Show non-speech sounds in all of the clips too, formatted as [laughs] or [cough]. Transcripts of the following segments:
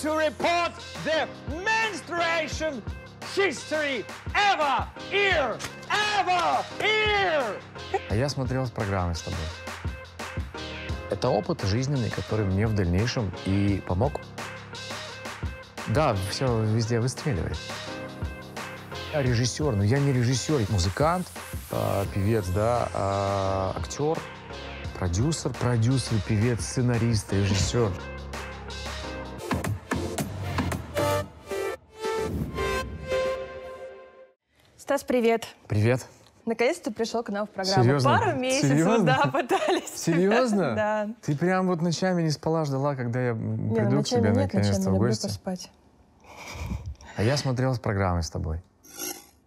to report the menstruation history ever, ear, ever, ear. А я смотрел с программы с тобой. Это опыт жизненный, который мне в дальнейшем и помог. Да, все везде выстреливает. Я режиссер, но я не режиссер. Музыкант, э, певец, да, э, а, актер, продюсер, продюсер, певец, сценарист, режиссер. раз привет. Привет. Наконец-то пришел к нам в программу. Серьезно? Пару месяцев, Серьезно? да, пытались. Серьезно? [laughs] да. Ты прям вот ночами не спала, ждала, когда я приду ну, к тебе наконец-то в гости. Люблю поспать. А я смотрел с программой с тобой.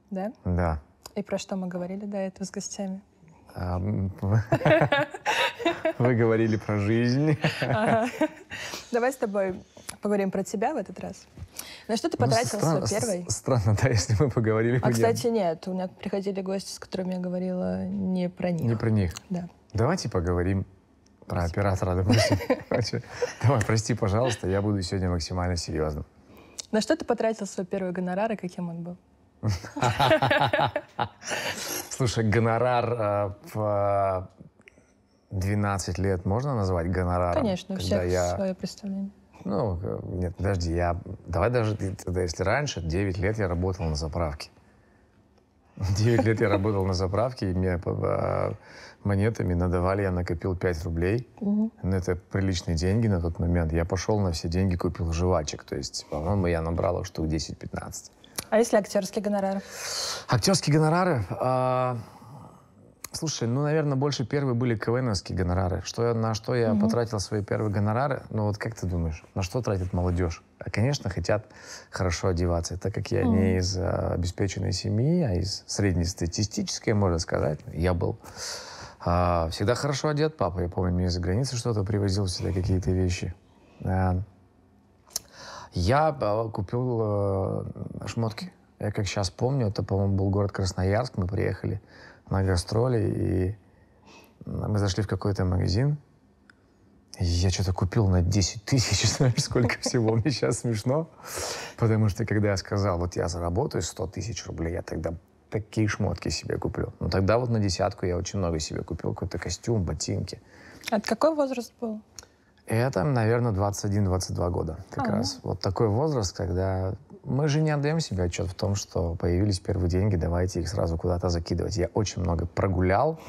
Да? Да. И про что мы говорили до этого с гостями? А, [laughs] вы говорили про жизнь. Давай с тобой Поговорим про тебя в этот раз. На что ты ну, потратил ну, странно, первой? Странно, да, если мы поговорили. А, кстати, нет, у меня приходили гости, с которыми я говорила не про них. Не про них? Да. Давайте поговорим про оператора, допустим. [laughs] Давай, прости, пожалуйста, я буду сегодня максимально серьезным. На что ты потратил свой первый гонорар и каким он был? [laughs] Слушай, гонорар э, в 12 э, лет можно назвать гонораром? Конечно, у всех свое представление. Ну, э, нет, подожди, я... Давай даже тогда, если раньше, 9 лет я работал на заправке. 9 [laughs] лет я работал на заправке, и мне э, монетами надавали, я накопил 5 рублей. Ну, это приличные деньги на тот момент. Я пошел на все деньги, купил жвачек. То есть, по-моему, я набрал штук 10-15. А если актерские гонорары? Актерские гонорары... А, Слушай, ну, наверное, больше первые были КВНовские гонорары. Что я, на что я угу. потратил свои первые гонорары? Ну, вот как ты думаешь, на что тратит молодежь? А, Конечно, хотят хорошо одеваться, так как я угу. не из а, обеспеченной семьи, а из среднестатистической, можно сказать. Я был а, всегда хорошо одет, папа. Я помню, мне из-за границы что-то привозил всегда какие-то вещи. А, я а, купил а, шмотки. Я как сейчас помню, это, по-моему, был город Красноярск, мы приехали на гастроли, и мы зашли в какой-то магазин, я что-то купил на 10 тысяч, [laughs] знаешь, сколько всего. Мне сейчас смешно. Потому что, когда я сказал, вот я заработаю 100 тысяч рублей, я тогда такие шмотки себе куплю. Но ну, тогда вот на десятку я очень много себе купил. Какой-то костюм, ботинки. А От какой возраст был? Это, наверное, 21-22 года как а, -а, а раз. Вот такой возраст, когда мы же не отдаем себе отчет в том, что появились первые деньги, давайте их сразу куда-то закидывать. Я очень много прогулял,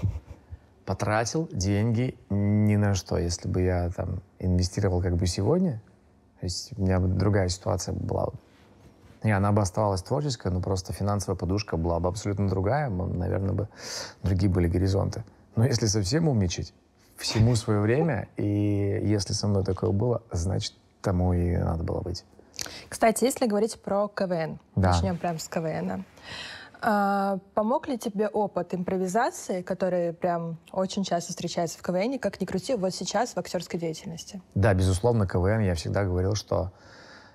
потратил деньги ни на что. Если бы я там инвестировал как бы сегодня, то есть у меня бы другая ситуация была. И она бы оставалась творческая, но просто финансовая подушка была бы абсолютно другая, наверное, бы другие были горизонты. Но если совсем умничать, всему свое время, и если со мной такое было, значит, тому и надо было быть. Кстати, если говорить про КВН, да. начнем прямо с КВН. А, помог ли тебе опыт импровизации, который прям очень часто встречается в КВН, как ни крути, вот сейчас в актерской деятельности? Да, безусловно, КВН, я всегда говорил, что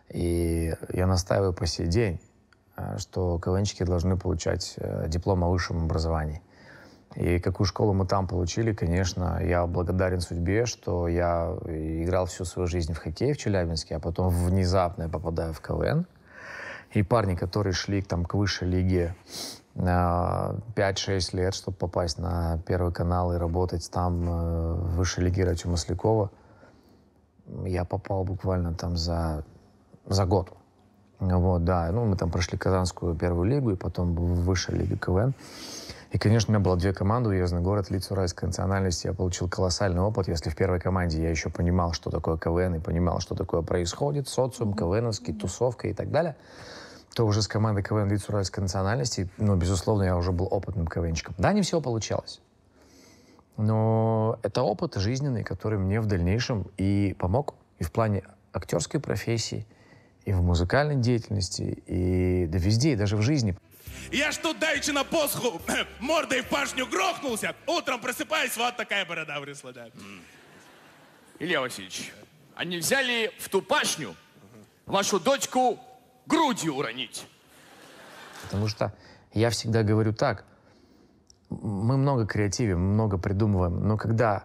и я настаиваю по сей день, э, что КВНчики должны получать э, диплом о высшем образовании. И какую школу мы там получили, конечно, я благодарен судьбе, что я играл всю свою жизнь в хоккей в Челябинске, а потом внезапно я попадаю в КВН. И парни, которые шли там, к высшей лиге 5-6 а, лет, чтобы попасть на Первый канал и работать там э, в высшей лиге Рачу Маслякова, я попал буквально там за, за год. Вот, да. Ну, мы там прошли Казанскую первую лигу и потом высшая лига КВН. И, конечно, у меня было две команды, уездный город, лицо райской национальности. Я получил колоссальный опыт. Если в первой команде я еще понимал, что такое КВН, и понимал, что такое происходит, социум, КВНовский, тусовка и так далее, то уже с командой КВН лиц уральской национальности, ну, безусловно, я уже был опытным КВНчиком. Да, не все получалось. Но это опыт жизненный, который мне в дальнейшем и помог и в плане актерской профессии, и в музыкальной деятельности, и да везде, и даже в жизни. Я ж тут даючи на Пасху [clears throat] мордой в башню грохнулся, утром просыпаюсь, вот такая борода выросла, да. Илья Васильевич, они а взяли в ту пашню вашу дочку грудью уронить? Потому что я всегда говорю так. Мы много креативим, много придумываем, но когда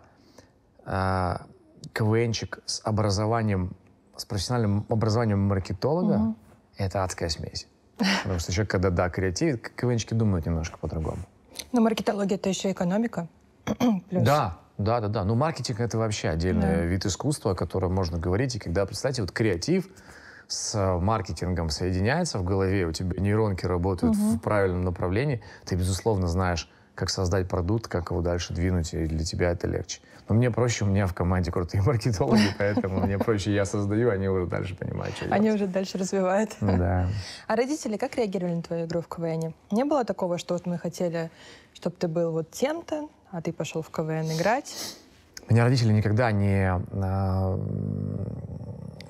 э, КВНчик с образованием, с профессиональным образованием маркетолога, угу. это адская смесь. Потому что человек, когда, да, креативит, КВНщики думают немножко по-другому. Но ну, маркетология — это еще экономика. [clears throat] Плюс. Да, да, да, да. Ну, маркетинг — это вообще отдельный да. вид искусства, о котором можно говорить. И когда, представьте, вот креатив с э, маркетингом соединяется в голове, у тебя нейронки работают угу. в правильном направлении, ты, безусловно, знаешь как создать продукт, как его дальше двинуть, и для тебя это легче. Но мне проще, у меня в команде крутые [laughs] маркетологи, поэтому мне проще, я создаю, они уже дальше понимают, что Они уже дальше развивают. Да. [laughs] А родители как реагировали на твою игру в КВН? Не было такого, что вот мы хотели, чтобы ты был вот тем-то, а ты пошел в КВН играть? Меня родители никогда не а,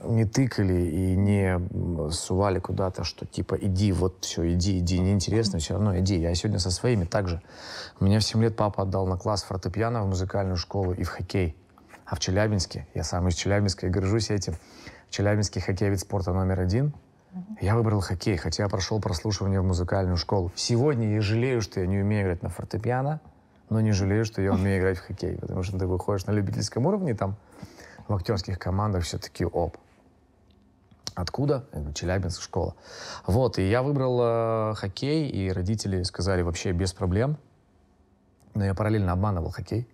не тыкали и не сували куда-то, что типа иди, вот все, иди, иди, неинтересно, все равно иди. Я сегодня со своими также. Меня в 7 лет папа отдал на класс фортепиано в музыкальную школу и в хоккей. А в Челябинске, я сам из Челябинска и горжусь этим, в Челябинске хоккей вид спорта номер один. Я выбрал хоккей, хотя прошел прослушивание в музыкальную школу. Сегодня я жалею, что я не умею играть на фортепиано, но не жалею, что я умею играть в хоккей, потому что ты выходишь на любительском уровне там, в актерских командах все-таки оп. Откуда? Челябинск, школа. Вот, и я выбрал э, хоккей, и родители сказали вообще без проблем. Но я параллельно обманывал хоккей.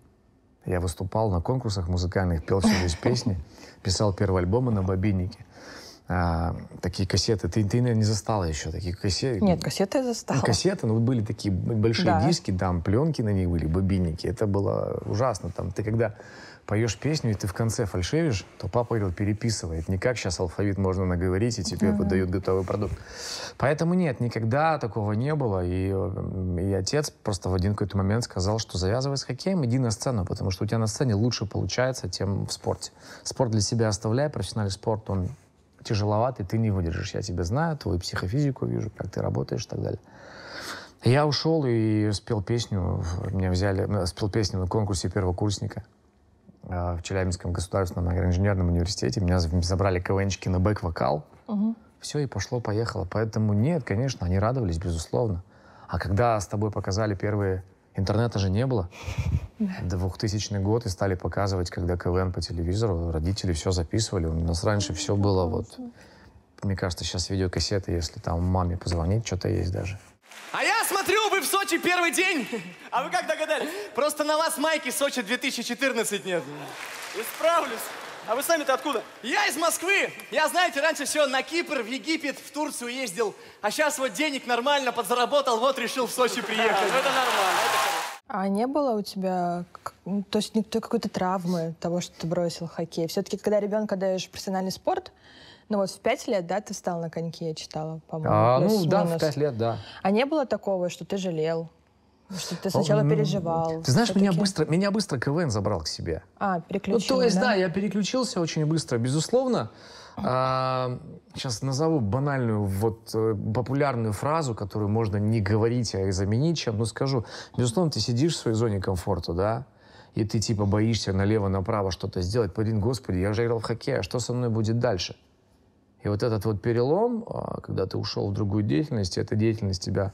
Я выступал на конкурсах музыкальных, пел всю жизнь песни, писал первые альбомы на бобиннике. А, такие кассеты. Ты, ты, наверное, не застала еще такие кассеты. Нет, кассеты я застала. Кассеты, ну, были такие большие да. диски, там пленки на них были, бобинники. Это было ужасно. Там, ты когда поешь песню, и ты в конце фальшивишь, то папа говорил, переписывает. Не как сейчас алфавит можно наговорить, и тебе mm-hmm. выдают готовый продукт. Поэтому нет, никогда такого не было. И, и отец просто в один какой-то момент сказал, что завязывай с хоккеем, иди на сцену, потому что у тебя на сцене лучше получается, чем в спорте. Спорт для себя оставляй, профессиональный спорт, он тяжеловатый, ты не выдержишь. Я тебя знаю, твою психофизику вижу, как ты работаешь и так далее. Я ушел и спел песню, меня взяли, спел песню на конкурсе первокурсника. А, в Челябинском государственном агроинженерном университете. Меня забрали КВНчики на бэк-вокал. Угу. Все, и пошло-поехало. Поэтому нет, конечно, они радовались, безусловно. А когда с тобой показали первые... Интернета же не было. 2000 [laughs] год и стали показывать, когда КВН по телевизору, родители все записывали. У нас раньше все было вот... Мне кажется, сейчас видеокассеты, если там маме позвонить, что-то есть даже. А Сочи первый день. А вы как догадались? Просто на вас майки Сочи 2014 нет. Исправлюсь. А вы сами-то откуда? Я из Москвы. Я, знаете, раньше все на Кипр, в Египет, в Турцию ездил. А сейчас вот денег нормально подзаработал, вот решил в Сочи приехать. Это нормально. А не было у тебя, ну, то есть никакой какой-то травмы того, что ты бросил хоккей? Все-таки, когда ребенка даешь профессиональный спорт, ну вот в пять лет, да, ты встал на коньки, я читала, по-моему. А, ну да, в пять лет, да. А не было такого, что ты жалел? Что ты а, сначала О, переживал. Ты знаешь, меня быстро, меня быстро КВН забрал к себе. А, переключился. Ну, то есть, да? да, я переключился очень быстро, безусловно. А, сейчас назову банальную, вот э, популярную фразу, которую можно не говорить, а заменить чем. Но ну, скажу, безусловно, ты сидишь в своей зоне комфорта, да? И ты типа боишься налево-направо что-то сделать. Блин, господи, я же играл в хоккей, а что со мной будет дальше? И вот этот вот перелом, а, когда ты ушел в другую деятельность, эта деятельность тебя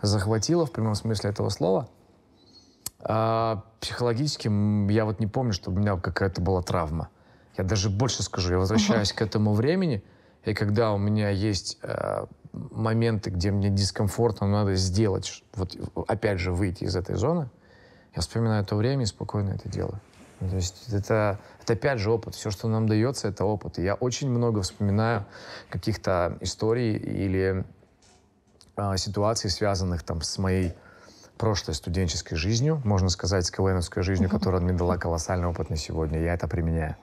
захватила в прямом смысле этого слова. А, психологически я вот не помню, что у меня какая-то была травма. Я даже больше скажу, я возвращаюсь uh-huh. к этому времени, и когда у меня есть э, моменты, где мне дискомфортно, надо сделать, вот опять же выйти из этой зоны, я вспоминаю то время и спокойно это делаю. Ну, то есть это, это опять же опыт. Все, что нам дается, это опыт. И я очень много вспоминаю каких-то историй или э, ситуаций, связанных там с моей прошлой студенческой жизнью, можно сказать, с КВНовской жизнью, которая мне дала колоссальный опыт на сегодня. Я это применяю.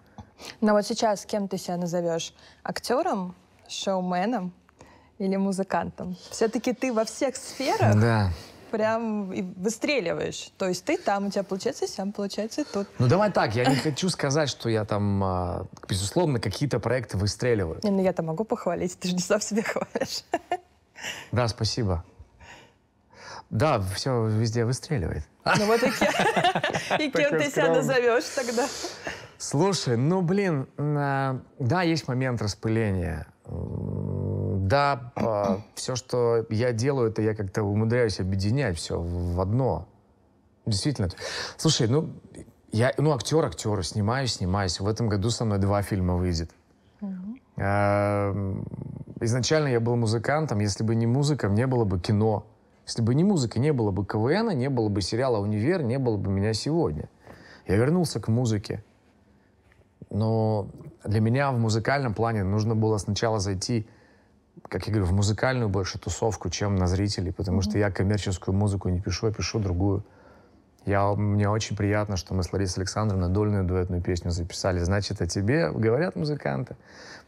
Но вот сейчас кем ты себя назовешь? Актером, шоуменом или музыкантом? Все-таки ты во всех сферах. Да прям и выстреливаешь. То есть ты там, у тебя получается и сам, получается и тут. Ну давай так, я не хочу сказать, что я там, а, безусловно, какие-то проекты выстреливаю. Не, ну я-то могу похвалить, ты же не сам себе хвалишь. Да, спасибо. Да, все везде выстреливает. Ну вот и кем, и кем ты себя назовешь тогда? Слушай, ну блин, а, да, есть момент распыления да, а, [clears throat] все, что я делаю, это я как-то умудряюсь объединять все в одно. Действительно. Слушай, ну, я, ну, актер актер снимаю, снимаюсь. В этом году со мной два фильма выйдет. mm изначально я был музыкантом. Если бы не музыка, не было бы кино. Если бы не музыка, не было бы КВН, не было бы сериала «Универ», не было бы меня сегодня. Я вернулся к музыке. Но для меня в музыкальном плане нужно было сначала зайти как я говорю, в музыкальную больше тусовку, чем на зрителей, потому mm-hmm. что я коммерческую музыку не пишу, я а пишу другую. Я, мне очень приятно, что мы с Ларисой Александровной дольную дуэтную песню записали. Значит, о тебе говорят музыканты.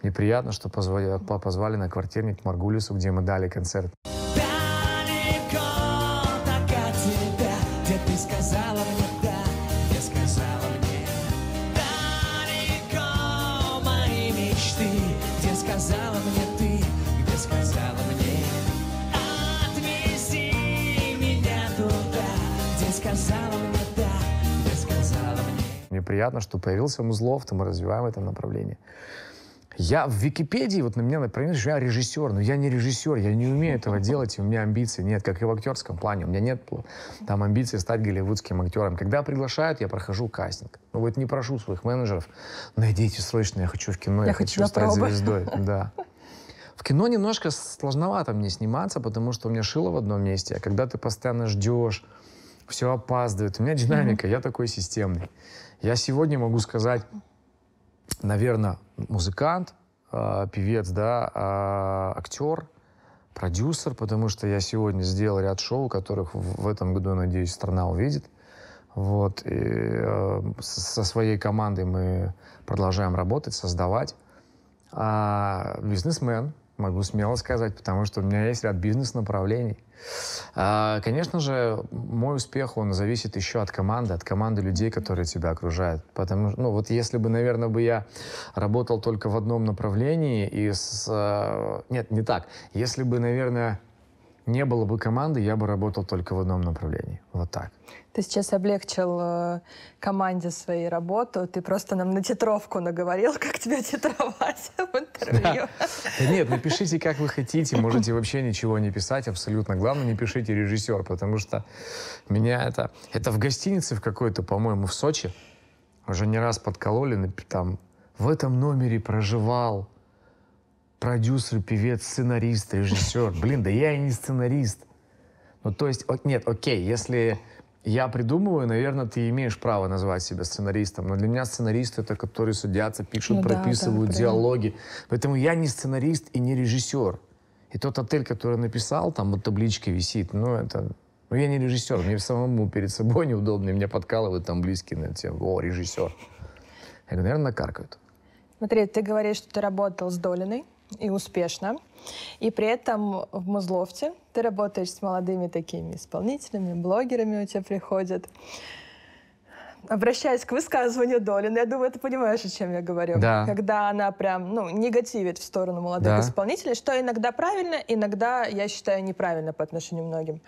Мне приятно, что позвали, позвали на квартирник Маргулису, где мы дали концерт. приятно, что появился Музлов, то мы развиваем это направление. Я в Википедии, вот на меня например, что я режиссер, но я не режиссер, я не умею этого делать, и у меня амбиций нет, как и в актерском плане, у меня нет там амбиций стать голливудским актером. Когда приглашают, я прохожу кастинг. Ну вот не прошу своих менеджеров, найдите срочно, я хочу в кино, я, я хочу, стать пробы. звездой. [laughs] Да. В кино немножко сложновато мне сниматься, потому что у меня шило в одном месте, а когда ты постоянно ждешь, все опаздывает, у меня динамика, я такой системный. Я сегодня могу сказать, наверное, музыкант, э, певец, да, э, актер, продюсер, потому что я сегодня сделал ряд шоу, которых в этом году, надеюсь, страна увидит. Вот. И, э, со своей командой мы продолжаем работать, создавать. А бизнесмен, Могу смело сказать, потому что у меня есть ряд бизнес-направлений. А, конечно же, мой успех, он зависит еще от команды, от команды людей, которые тебя окружают. Потому что, ну, вот если бы, наверное, бы я работал только в одном направлении и с... А, нет, не так. Если бы, наверное, не было бы команды, я бы работал только в одном направлении. Вот так. Ты сейчас облегчил э, команде своей работу. Ты просто нам на тетровку наговорил, [laughs] как тебя тетровать [laughs] в интервью. Да. Нет, напишите, ну как вы хотите. Можете вообще ничего не писать абсолютно. Главное, не пишите режиссер, потому что меня это... Это в гостинице в какой-то, по-моему, в Сочи уже не раз подкололи. Там в этом номере проживал продюсер, певец, сценарист, режиссер. Блин, да я и не сценарист. Ну, то есть, о, нет, окей, если я придумываю, наверное, ты имеешь право назвать себя сценаристом, но для меня сценаристы это, которые судятся, пишут, ну, прописывают да, да, диалоги. Правильно. Поэтому я не сценарист и не режиссер. И тот отель, который написал, там вот таблички висит, ну это... Ну я не режиссер, мне самому перед собой [laughs] неудобно, меня подкалывают там близкие на тему, о, режиссер. Я говорю, наверное, накаркают. Смотри, ты говоришь, что ты работал с Долиной и успешно. И при этом в Музлофте ты работаешь с молодыми такими исполнителями, блогерами у тебя приходят. Обращаясь к высказыванию Долин, я думаю, ты понимаешь, о чем я говорю. Да. Когда она прям, ну, негативит в сторону молодых да. исполнителей, что иногда правильно, иногда, я считаю, неправильно по отношению к многим.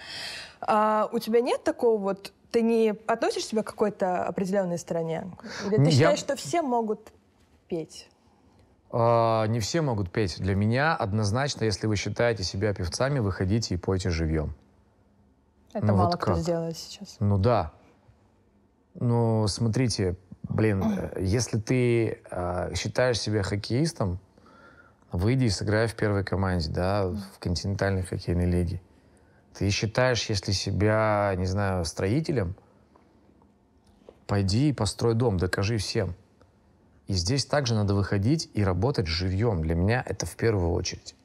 А, у тебя нет такого вот ты не относишь себя к какой-то определенной стране? Или ты считаешь, что все могут петь? А, не все могут петь. Для меня однозначно, если вы считаете себя певцами, выходите и пойте живьем. Это ну, мало вот кто как. сделает сейчас. Ну да. Ну, смотрите, блин, э, если ты э, считаешь себя хоккеистом, выйди и сыграй в первой команде, да, в континентальной хоккейной лиге. Ты считаешь, если себя, не знаю, строителем, пойди и построй дом, докажи всем. И здесь также надо выходить и работать живьем. Для меня это в первую очередь.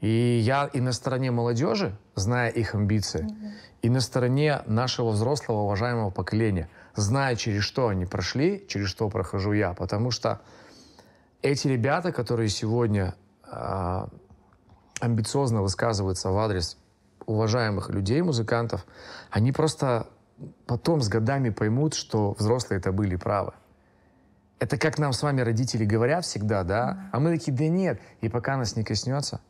И я и на стороне молодежи, зная их амбиции, mm-hmm. и на стороне нашего взрослого уважаемого поколения, зная, через что они прошли, через что прохожу я. Потому что эти ребята, которые сегодня э, амбициозно высказываются в адрес уважаемых людей, музыкантов, они просто потом с годами поймут, что взрослые это были правы. Это как нам с вами родители говорят всегда, да? А мы такие, да нет. И пока нас не коснется,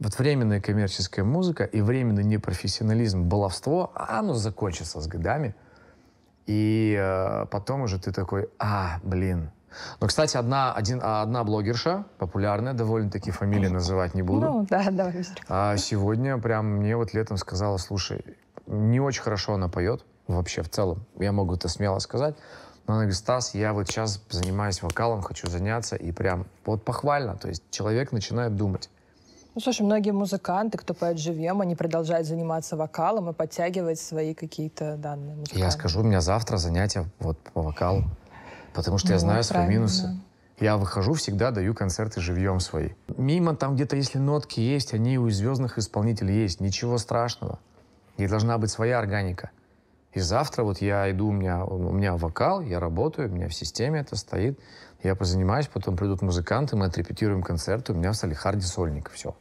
вот временная коммерческая музыка и временный непрофессионализм, баловство, оно закончится с годами. И э, потом уже ты такой, а, блин. Но, кстати, одна, один, одна блогерша, популярная, довольно-таки фамилии называть не буду. Ну, да, давай. А сегодня прям мне вот летом сказала, слушай, не очень хорошо она поет вообще в целом, я могу это смело сказать, на Навистас я вот сейчас занимаюсь вокалом, хочу заняться, и прям вот похвально, то есть человек начинает думать. Ну, слушай, многие музыканты, кто поет живьем, они продолжают заниматься вокалом и подтягивать свои какие-то данные музыкальные. Я скажу, у меня завтра занятие вот по вокалу, потому что ну, я знаю свои минусы. Я выхожу всегда, даю концерты живьем свои. Мимо там где-то, если нотки есть, они у звездных исполнителей есть. Ничего страшного. И должна быть своя органика. И завтра вот я иду, у меня, у меня вокал, я работаю, у меня в системе это стоит. Я позанимаюсь, потом придут музыканты, мы отрепетируем концерт, у меня в Салихарде сольник, все.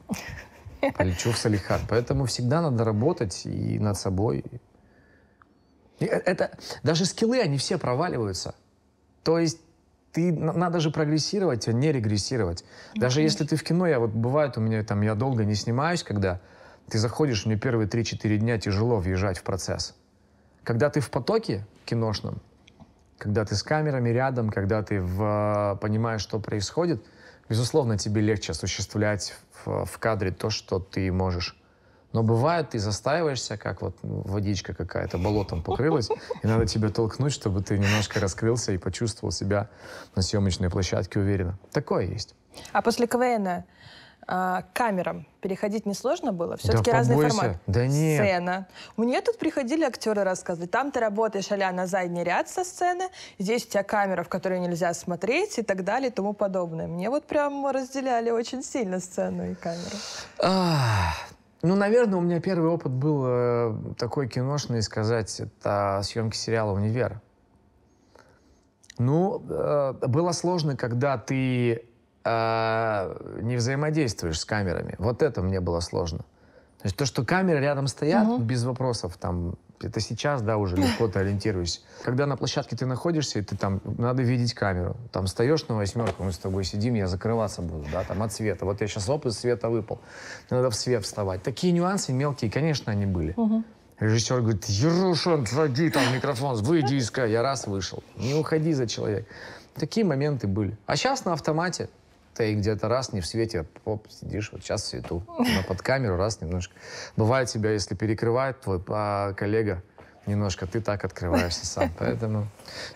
Полечу в Салихард. Поэтому всегда надо работать и над собой. И э, это, даже скиллы, они все проваливаются. То есть ты, надо же прогрессировать, а не регрессировать. Ну, даже если ты в кино, я вот бывает у меня там, я долго не снимаюсь, когда ты заходишь, мне первые 3-4 дня тяжело въезжать в процесс. Когда ты в потоке киношном, когда ты с камерами рядом, когда ты в, э, понимаешь, что происходит, безусловно, тебе легче осуществлять в, в кадре то, что ты можешь. Но бывает, ты застаиваешься, как вот ну, водичка какая-то болотом покрылась, и надо тебя толкнуть, чтобы ты немножко раскрылся и почувствовал себя на съемочной площадке уверенно. Такое есть. А после КВН а, к камерам переходить несложно было? Все-таки да разный формат. Да нет. Сцена. Мне тут приходили актеры рассказывать. Там ты работаешь а на задний ряд со сцены, здесь у тебя камера, в которую нельзя смотреть и так далее и тому подобное. Мне вот прям разделяли очень сильно сцену и камеру. ну, наверное, у меня первый опыт был э, такой киношный, сказать, это съемки сериала «Универ». Ну, э, было сложно, когда ты а, не взаимодействуешь с камерами. Вот это мне было сложно. То есть то, что камеры рядом стоят, угу. без вопросов, там, это сейчас, да, уже легко ты ориентируешься. Когда на площадке ты находишься, и ты там, надо видеть камеру. Там встаешь на восьмерку, мы с тобой сидим, я закрываться буду, да, там от света. Вот я сейчас оп, из света выпал. Надо в свет вставать. Такие нюансы мелкие, конечно, они были. Угу. Режиссер говорит, Ерушин, сади там микрофон, выйди из Я раз вышел. Не уходи за человек. Такие моменты были. А сейчас на автомате и где-то раз не в свете, поп, сидишь, вот сейчас в свету, но под камеру раз немножко. Бывает тебя, если перекрывает твой а, коллега, немножко, ты так открываешься сам. Поэтому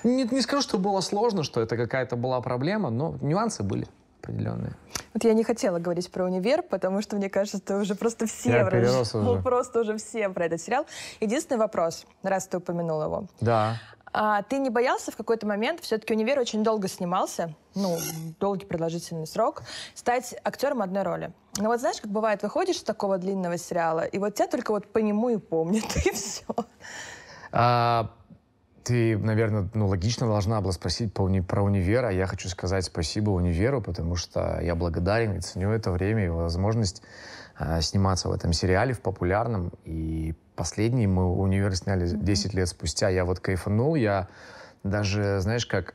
не, не скажу, что было сложно, что это какая-то была проблема, но нюансы были определенные. Вот я не хотела говорить про универ, потому что, мне кажется, что уже просто все... Я про... уже. Ну, [laughs] просто уже все про этот сериал. Единственный вопрос, раз ты упомянул его. Да. А ты не боялся в какой-то момент, все-таки «Универ» очень долго снимался, ну, долгий продолжительный срок, стать актером одной роли? Но ну, вот знаешь, как бывает, выходишь с такого длинного сериала, и вот тебя только вот по нему и помнят, [laughs] и все. А, ты, наверное, ну, логично должна была спросить по уни- про «Универ», а я хочу сказать спасибо «Универу», потому что я благодарен и ценю это время и возможность Э, сниматься в этом сериале, в популярном. И последний мы «Универ» сняли 10 лет спустя. Я вот кайфанул, я даже, знаешь, как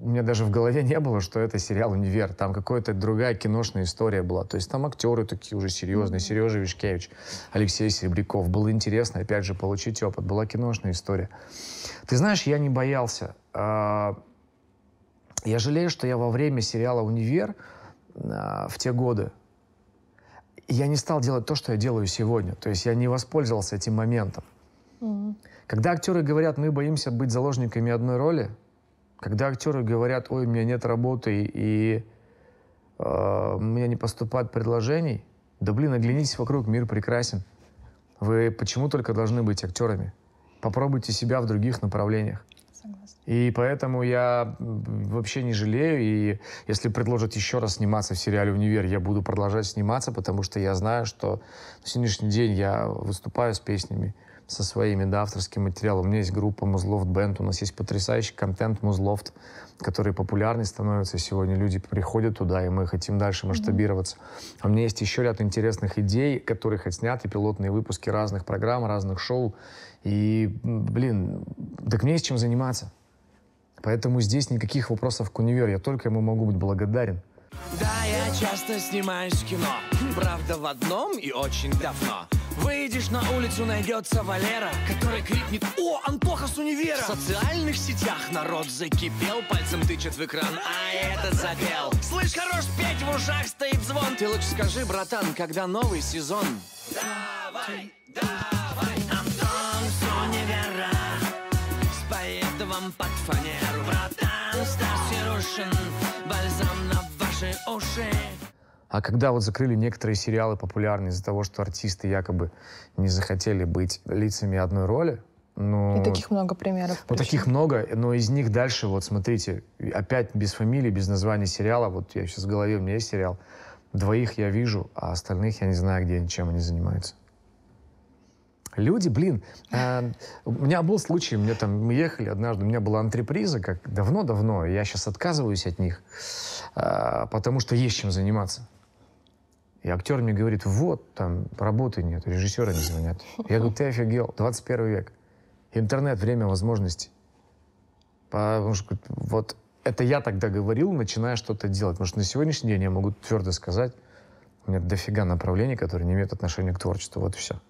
у меня даже в голове не было, что это сериал «Универ». Там какая-то другая киношная история была. То есть там актеры такие уже серьезные. Сережа Вишкевич, Алексей Серебряков. Было интересно, опять же, получить опыт. Была киношная история. Ты знаешь, я не боялся. А, я жалею, что я во время сериала «Универ» а, в те годы и я не стал делать то, что я делаю сегодня. То есть я не воспользовался этим моментом. Mm-hmm. Когда актеры говорят, мы боимся быть заложниками одной роли, когда актеры говорят, ой, у меня нет работы и э, у меня не поступает предложений, да блин, оглянитесь вокруг, мир прекрасен. Вы почему только должны быть актерами? Попробуйте себя в других направлениях. И поэтому я вообще не жалею. И если предложат еще раз сниматься в сериале «Универ», я буду продолжать сниматься, потому что я знаю, что на сегодняшний день я выступаю с песнями, со своими да, авторским материалом. У меня есть группа Музлофт Бенд, у нас есть потрясающий контент Музлофт, который популярный становится сегодня. Люди приходят туда, и мы хотим дальше масштабироваться. Mm-hmm. А у меня есть еще ряд интересных идей, которых отсняты пилотные выпуски разных программ, разных шоу. И, блин, так мне есть чем заниматься. Поэтому здесь никаких вопросов к универ. Я только ему могу быть благодарен. Да, я часто снимаюсь кино. Правда, в одном и очень давно. Выйдешь на улицу, найдется Валера, который крикнет «О, Антоха с универа!» В социальных сетях народ закипел, пальцем тычет в экран, а этот запел. Слышь, хорош петь, в ушах стоит звон. Ты лучше скажи, братан, когда новый сезон? Давай, давай, Антон с универа, с поедовым под фанеру. Братан Стас Ерушин, бальзам на ваши уши. А когда вот закрыли некоторые сериалы популярные из-за того, что артисты якобы не захотели быть лицами одной роли, ну, и таких много примеров. Ну, таких много, но из них дальше, вот смотрите, опять без фамилии, без названия сериала, вот я сейчас в голове, у меня есть сериал, двоих я вижу, а остальных я не знаю, где они, чем они занимаются. Люди, блин, э, у меня был случай, мне там, мы ехали однажды, у меня была антреприза, как давно-давно, я сейчас отказываюсь от них, э, потому что есть чем заниматься. И актер мне говорит, вот, там работы нет, режиссеры не звонят. Я говорю, ты офигел, 21 век. Интернет, время возможностей. Потому что вот это я тогда говорил, начиная что-то делать. Потому что на сегодняшний день я могу твердо сказать, у меня дофига направлений, которые не имеют отношения к творчеству. Вот и все.